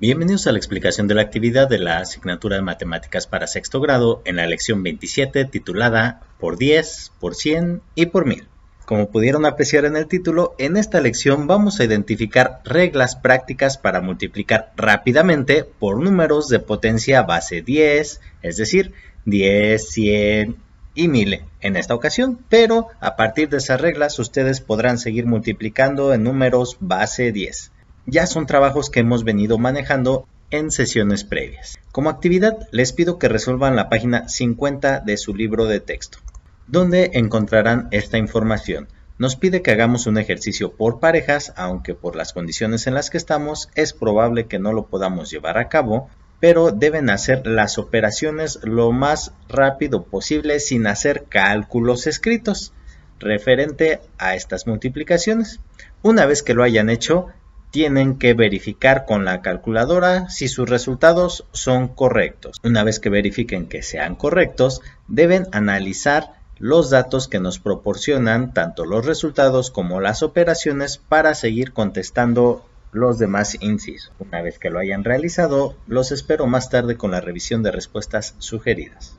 Bienvenidos a la explicación de la actividad de la asignatura de matemáticas para sexto grado en la lección 27 titulada por 10, por 100 y por 1000. Como pudieron apreciar en el título, en esta lección vamos a identificar reglas prácticas para multiplicar rápidamente por números de potencia base 10, es decir, 10, 100 y 1000 en esta ocasión, pero a partir de esas reglas ustedes podrán seguir multiplicando en números base 10 ya son trabajos que hemos venido manejando en sesiones previas. Como actividad, les pido que resuelvan la página 50 de su libro de texto, donde encontrarán esta información. Nos pide que hagamos un ejercicio por parejas, aunque por las condiciones en las que estamos es probable que no lo podamos llevar a cabo, pero deben hacer las operaciones lo más rápido posible sin hacer cálculos escritos referente a estas multiplicaciones. Una vez que lo hayan hecho, tienen que verificar con la calculadora si sus resultados son correctos. Una vez que verifiquen que sean correctos, deben analizar los datos que nos proporcionan tanto los resultados como las operaciones para seguir contestando los demás incisos. Una vez que lo hayan realizado, los espero más tarde con la revisión de respuestas sugeridas.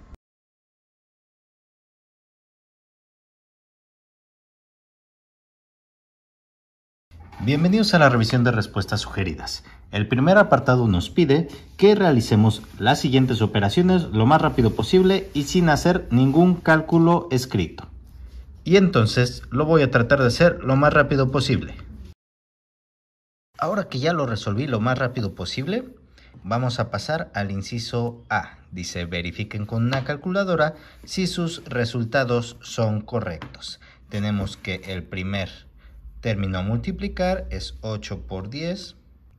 Bienvenidos a la revisión de respuestas sugeridas. El primer apartado nos pide que realicemos las siguientes operaciones lo más rápido posible y sin hacer ningún cálculo escrito. Y entonces lo voy a tratar de hacer lo más rápido posible. Ahora que ya lo resolví lo más rápido posible, vamos a pasar al inciso A. Dice, verifiquen con una calculadora si sus resultados son correctos. Tenemos que el primer a multiplicar es 8 por 10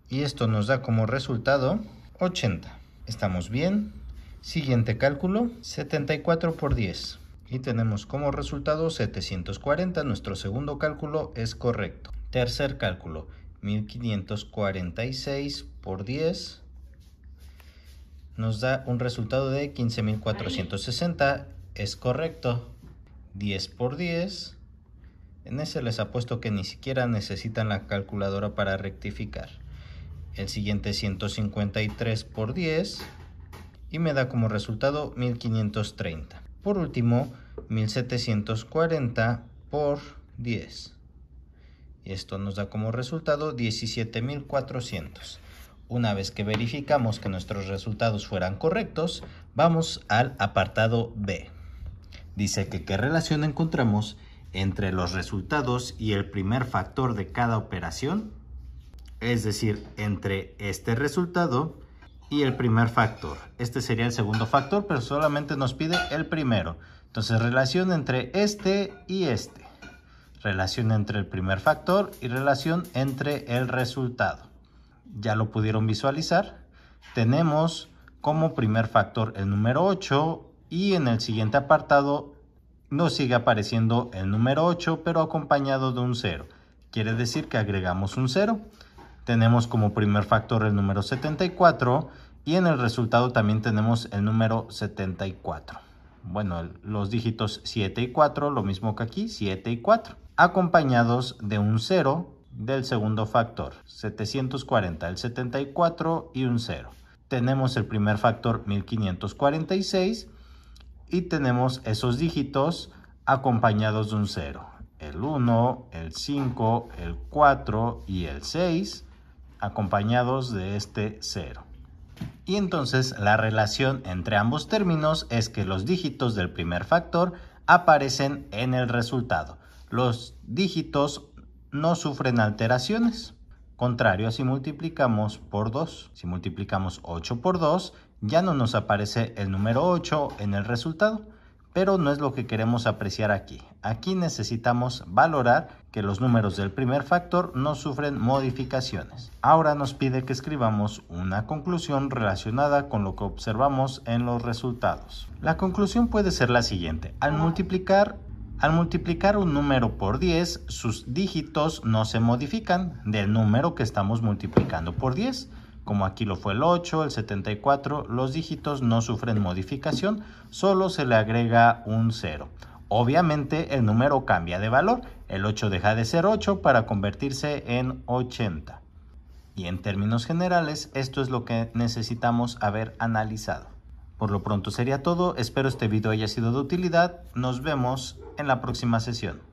y esto nos da como resultado 80. ¿Estamos bien? Siguiente cálculo, 74 por 10 y tenemos como resultado 740. Nuestro segundo cálculo es correcto. Tercer cálculo, 1546 por 10 nos da un resultado de 15.460. Es correcto. 10 por 10 en ese les apuesto que ni siquiera necesitan la calculadora para rectificar. El siguiente 153 por 10 y me da como resultado 1530. Por último, 1740 por 10. Y esto nos da como resultado 17400. Una vez que verificamos que nuestros resultados fueran correctos, vamos al apartado B. Dice que qué relación encontramos entre los resultados y el primer factor de cada operación, es decir, entre este resultado y el primer factor. Este sería el segundo factor, pero solamente nos pide el primero. Entonces, relación entre este y este. Relación entre el primer factor y relación entre el resultado. Ya lo pudieron visualizar. Tenemos como primer factor el número 8 y en el siguiente apartado nos sigue apareciendo el número 8, pero acompañado de un 0. Quiere decir que agregamos un 0. Tenemos como primer factor el número 74 y en el resultado también tenemos el número 74. Bueno, los dígitos 7 y 4, lo mismo que aquí, 7 y 4, acompañados de un 0 del segundo factor, 740, el 74 y un 0. Tenemos el primer factor 1546 y tenemos esos dígitos acompañados de un 0. El 1, el 5, el 4 y el 6 acompañados de este 0. Y entonces la relación entre ambos términos es que los dígitos del primer factor aparecen en el resultado. Los dígitos no sufren alteraciones. Contrario si multiplicamos por 2. Si multiplicamos 8 por 2, ya no nos aparece el número 8 en el resultado, pero no es lo que queremos apreciar aquí. Aquí necesitamos valorar que los números del primer factor no sufren modificaciones. Ahora nos pide que escribamos una conclusión relacionada con lo que observamos en los resultados. La conclusión puede ser la siguiente. Al multiplicar un número por 10, sus dígitos no se modifican del número que estamos multiplicando por 10. Como aquí lo fue el 8, el 74, los dígitos no sufren modificación, solo se le agrega un 0. Obviamente el número cambia de valor, el 8 deja de ser 8 para convertirse en 80. Y en términos generales, esto es lo que necesitamos haber analizado. Por lo pronto sería todo, espero este video haya sido de utilidad, nos vemos en la próxima sesión.